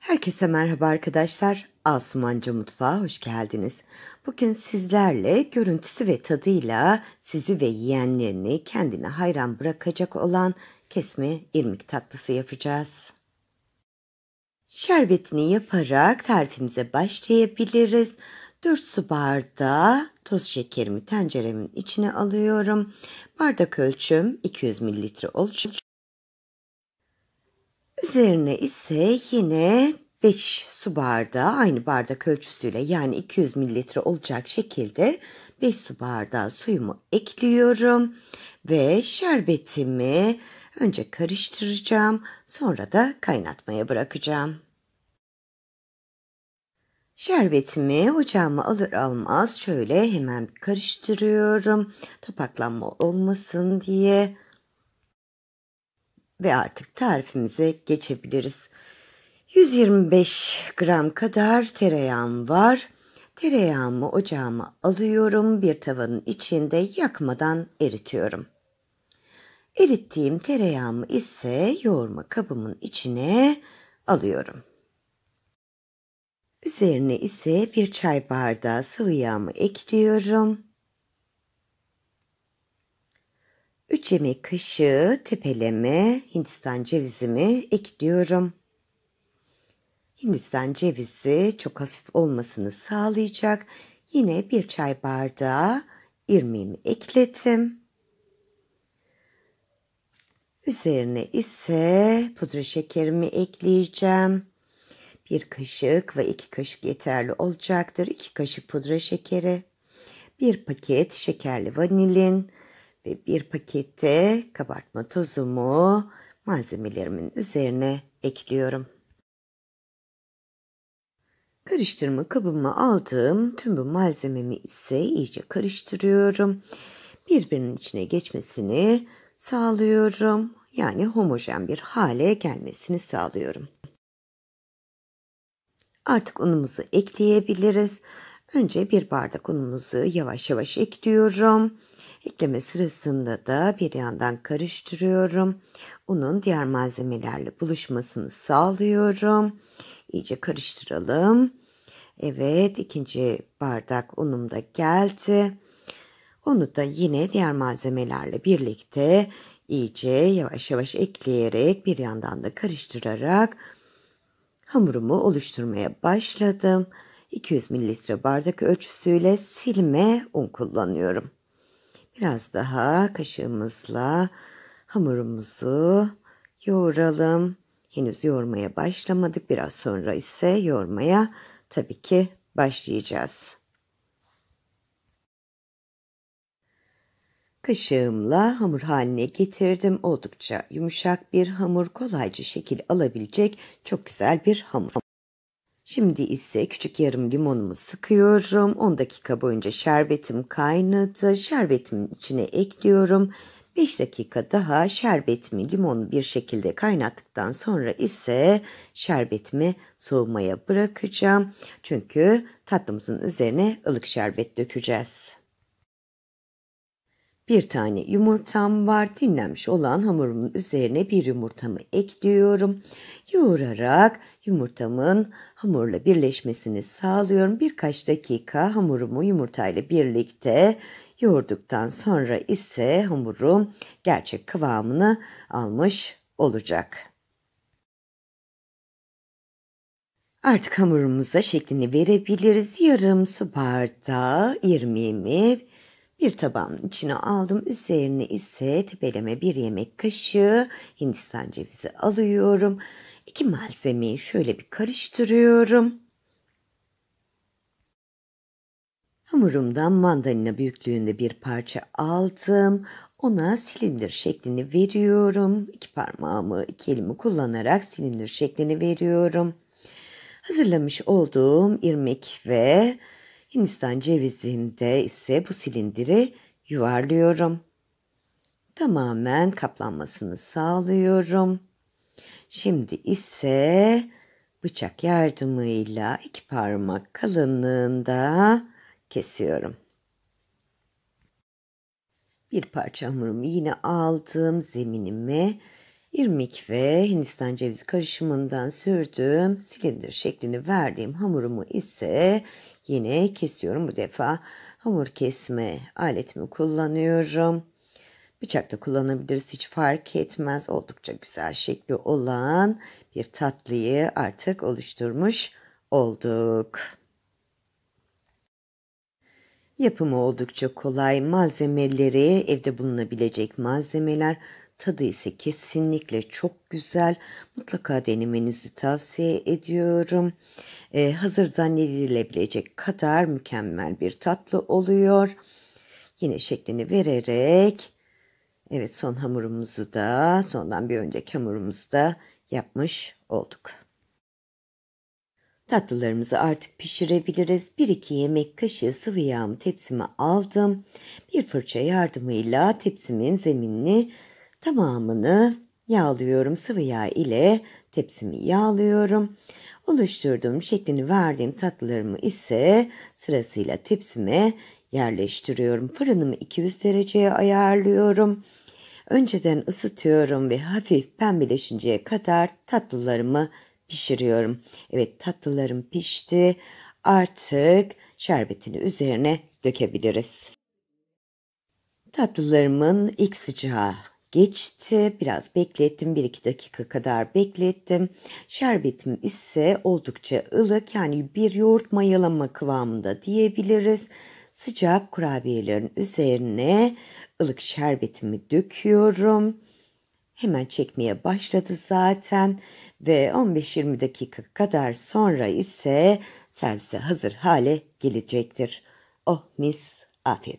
Herkese merhaba arkadaşlar. Asumanca Mutfağı hoş geldiniz. Bugün sizlerle görüntüsü ve tadıyla sizi ve yiyenlerini kendine hayran bırakacak olan kesme irmik tatlısı yapacağız. Şerbetini yaparak tarifimize başlayabiliriz. 4 su bardağı toz şekerimi tenceremin içine alıyorum. Bardak ölçüm 200 mililitre olacak. Üzerine ise yine 5 su bardağı aynı bardak ölçüsüyle yani 200 mililitre olacak şekilde 5 su bardağı suyumu ekliyorum ve şerbetimi önce karıştıracağım sonra da kaynatmaya bırakacağım. Şerbetimi ocağıma alır almaz şöyle hemen karıştırıyorum. Topaklanma olmasın diye ve artık tarifimize geçebiliriz. 125 gram kadar tereyağım var. Tereyağımı ocağıma alıyorum. Bir tavanın içinde yakmadan eritiyorum. Erittiğim tereyağımı ise yoğurma kabımın içine alıyorum. Üzerine ise bir çay bardağı sıvı yağımı ekliyorum 3 yemek kaşığı tepeleme Hindistan cevizimi ekliyorum. Hindistan cevizi çok hafif olmasını sağlayacak. Yine bir çay bardağı irmiğimi ekledim. Üzerine ise pudra şekerimi ekleyeceğim. Bir kaşık ve iki kaşık yeterli olacaktır. İki kaşık pudra şekeri. Bir paket şekerli vanilin ve bir pakette kabartma tozumu malzemelerimin üzerine ekliyorum. Karıştırma kabımı aldım. tüm bu malzememi ise iyice karıştırıyorum. Birbirinin içine geçmesini sağlıyorum. Yani homojen bir hale gelmesini sağlıyorum. Artık unumuzu ekleyebiliriz. Önce bir bardak unumuzu yavaş yavaş ekliyorum. Ekleme sırasında da bir yandan karıştırıyorum. Unun diğer malzemelerle buluşmasını sağlıyorum. İyice karıştıralım. Evet ikinci bardak unum da geldi. Onu da yine diğer malzemelerle birlikte iyice yavaş yavaş ekleyerek bir yandan da karıştırarak hamurumu oluşturmaya başladım. 200 mililitre bardak ölçüsüyle silme un kullanıyorum. Biraz daha kaşığımızla hamurumuzu yoğuralım. Henüz yoğurmaya başlamadık. Biraz sonra ise yoğurmaya tabii ki başlayacağız. Kaşığımla hamur haline getirdim. Oldukça yumuşak bir hamur, kolayca şekil alabilecek çok güzel bir hamur. Şimdi ise küçük yarım limonumu sıkıyorum. 10 dakika boyunca şerbetim kaynadı. Şerbetimin içine ekliyorum. 5 dakika daha şerbetimi limonu bir şekilde kaynattıktan sonra ise şerbetimi soğumaya bırakacağım. Çünkü tatlımızın üzerine ılık şerbet dökeceğiz. Bir tane yumurtam var. Dinlenmiş olan hamurumun üzerine bir yumurtamı ekliyorum. Yoğurarak yumurtamın hamurla birleşmesini sağlıyorum. Birkaç dakika hamurumu yumurtayla birlikte yoğurduktan sonra ise hamurum gerçek kıvamını almış olacak. Artık hamurumuza şeklini verebiliriz. Yarım su bardağı irmiğimi bir tabağın içine aldım. Üzerine ise tepeleme bir yemek kaşığı hindistan cevizi alıyorum. İki malzemeyi şöyle bir karıştırıyorum. Hamurumdan mandalina büyüklüğünde bir parça aldım. Ona silindir şeklini veriyorum. İki parmağımı, iki elimi kullanarak silindir şeklini veriyorum. Hazırlamış olduğum irmik ve Hindistan cevizinde ise bu silindiri yuvarlıyorum. Tamamen kaplanmasını sağlıyorum. Şimdi ise bıçak yardımıyla iki parmak kalınlığında kesiyorum. Bir parça hamurumu yine aldım zeminime. irmik ve Hindistan cevizi karışımından sürdüm. silindir şeklini verdiğim hamurumu ise Yine kesiyorum bu defa. Hamur kesme aletimi kullanıyorum. Bıçak da kullanabiliriz hiç fark etmez. Oldukça güzel şekli olan bir tatlıyı artık oluşturmuş olduk. Yapımı oldukça kolay malzemeleri evde bulunabilecek malzemeler Tadı ise kesinlikle çok güzel. Mutlaka denemenizi tavsiye ediyorum. Ee, hazır zannedilebilecek kadar mükemmel bir tatlı oluyor. Yine şeklini vererek evet son hamurumuzu da sondan bir önceki hamurumuzu da yapmış olduk. Tatlılarımızı artık pişirebiliriz. 1-2 yemek kaşığı sıvı yağımı tepsime aldım. Bir fırça yardımıyla tepsimin zeminini Tamamını yağlıyorum. Sıvı yağ ile tepsimi yağlıyorum. Oluşturduğum şeklini verdiğim tatlılarımı ise sırasıyla tepsime yerleştiriyorum. Fırınımı 200 dereceye ayarlıyorum. Önceden ısıtıyorum ve hafif pembeleşinceye kadar tatlılarımı pişiriyorum. Evet tatlılarım pişti. Artık şerbetini üzerine dökebiliriz. Tatlılarımın ilk sıcağı geçti. Biraz beklettim. 1-2 dakika kadar beklettim. Şerbetim ise oldukça ılık. Yani bir yoğurt mayalama kıvamında diyebiliriz. Sıcak kurabiyelerin üzerine ılık şerbetimi döküyorum. Hemen çekmeye başladı zaten ve 15-20 dakika kadar sonra ise servise hazır hale gelecektir. Oh mis, afiyet.